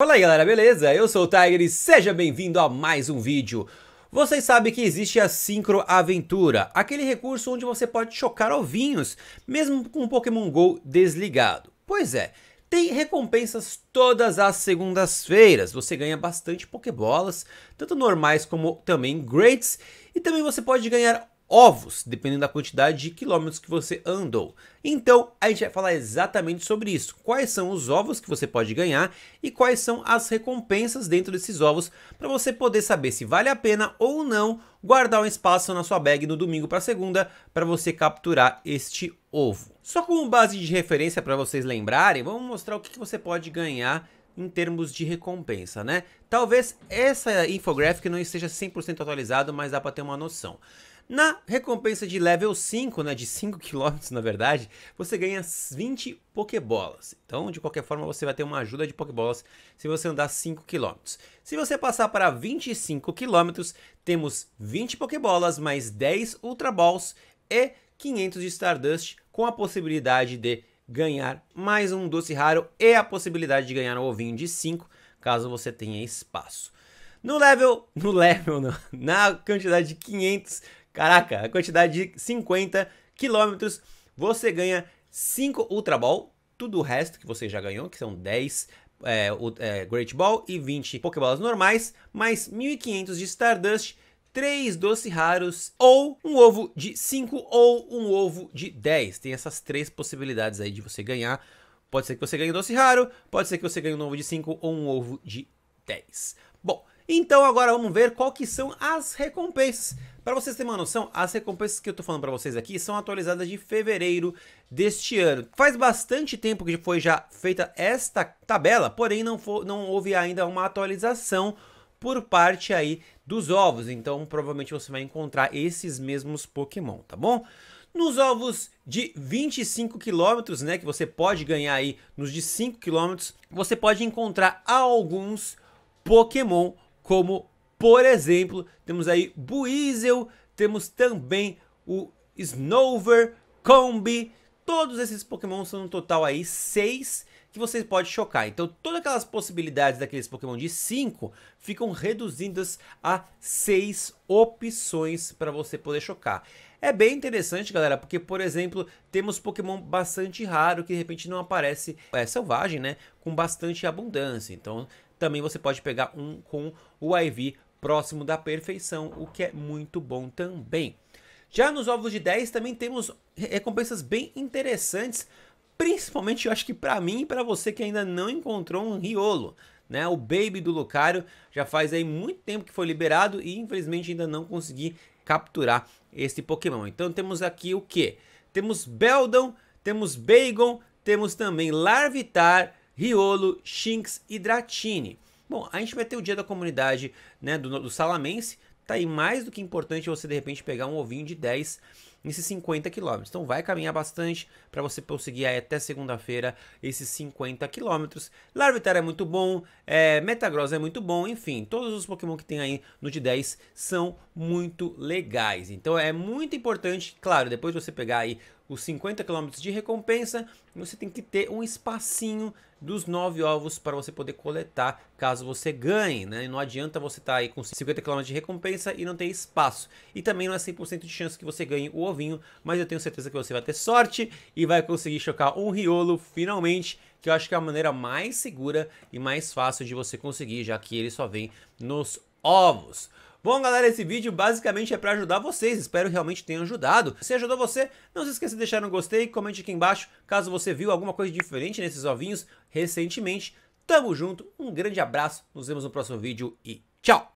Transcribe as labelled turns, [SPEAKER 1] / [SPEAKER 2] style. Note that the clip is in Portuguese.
[SPEAKER 1] Fala aí galera, beleza? Eu sou o Tiger e seja bem-vindo a mais um vídeo. Vocês sabem que existe a Aventura, aquele recurso onde você pode chocar ovinhos, mesmo com o Pokémon GO desligado. Pois é, tem recompensas todas as segundas-feiras, você ganha bastante Pokébolas, tanto normais como também Greats, e também você pode ganhar ovos, dependendo da quantidade de quilômetros que você andou. Então, a gente vai falar exatamente sobre isso. Quais são os ovos que você pode ganhar e quais são as recompensas dentro desses ovos para você poder saber se vale a pena ou não guardar um espaço na sua bag no domingo para segunda para você capturar este ovo. Só como base de referência para vocês lembrarem, vamos mostrar o que você pode ganhar em termos de recompensa, né? Talvez essa infográfica não esteja 100% atualizada, mas dá para ter uma noção. Na recompensa de level 5, né, de 5 km na verdade, você ganha 20 pokebolas. Então, de qualquer forma, você vai ter uma ajuda de pokebolas se você andar 5 km. Se você passar para 25 km, temos 20 pokebolas, mais 10 Ultra Balls e 500 de Stardust com a possibilidade de ganhar mais um doce raro e a possibilidade de ganhar um ovinho de 5, caso você tenha espaço. No level, no level não, na quantidade de 500 Caraca, a quantidade de 50 quilômetros você ganha 5 Ultra Ball, tudo o resto que você já ganhou, que são 10 é, é, Great Ball e 20 Pokébolas normais, mais 1500 de Stardust, 3 doce raros ou um ovo de 5 ou um ovo de 10. Tem essas três possibilidades aí de você ganhar. Pode ser que você ganhe um doce raro, pode ser que você ganhe um ovo de 5 ou um ovo de 10. Bom, então agora vamos ver qual que são as recompensas. Para vocês terem uma noção, as recompensas que eu tô falando para vocês aqui são atualizadas de fevereiro deste ano. Faz bastante tempo que foi já feita esta tabela, porém não, for, não houve ainda uma atualização por parte aí dos ovos, então provavelmente você vai encontrar esses mesmos Pokémon, tá bom? Nos ovos de 25 km, né, que você pode ganhar aí nos de 5 km, você pode encontrar alguns Pokémon como por exemplo, temos aí Buizel, temos também o Snover, Combi. Todos esses Pokémon são no total aí 6 que você pode chocar. Então todas aquelas possibilidades daqueles Pokémon de 5 ficam reduzidas a 6 opções para você poder chocar. É bem interessante, galera, porque, por exemplo, temos Pokémon bastante raro que de repente não aparece é, selvagem, né? Com bastante abundância. Então também você pode pegar um com o IV próximo da perfeição, o que é muito bom também. Já nos ovos de 10 também temos recompensas bem interessantes, principalmente eu acho que para mim e para você que ainda não encontrou um riolo. Né? O Baby do Lucario já faz aí muito tempo que foi liberado e infelizmente ainda não consegui capturar esse Pokémon. Então temos aqui o que? Temos Beldon, temos Bagon, temos também Larvitar, Riolo, Shinx e Dratini. Bom, a gente vai ter o dia da comunidade né, do, do Salamense. Tá aí mais do que importante você de repente pegar um ovinho de 10 nesses 50 km. Então vai caminhar bastante para você conseguir aí até segunda-feira esses 50 km. Larvitar é muito bom, é, Metagross é muito bom, enfim, todos os Pokémon que tem aí no de 10 são muito legais. Então é muito importante, claro, depois você pegar aí os 50 km de recompensa, você tem que ter um espacinho dos 9 ovos para você poder coletar caso você ganhe, né? Não adianta você estar tá aí com 50 km de recompensa e não ter espaço. E também não é 100% de chance que você ganhe o ovinho, mas eu tenho certeza que você vai ter sorte e vai conseguir chocar um Riolo finalmente, que eu acho que é a maneira mais segura e mais fácil de você conseguir, já que ele só vem nos ovos. Bom, galera, esse vídeo basicamente é para ajudar vocês, espero realmente tenha ajudado. Se ajudou você, não se esqueça de deixar um gostei, comente aqui embaixo caso você viu alguma coisa diferente nesses ovinhos recentemente. Tamo junto, um grande abraço, nos vemos no próximo vídeo e tchau!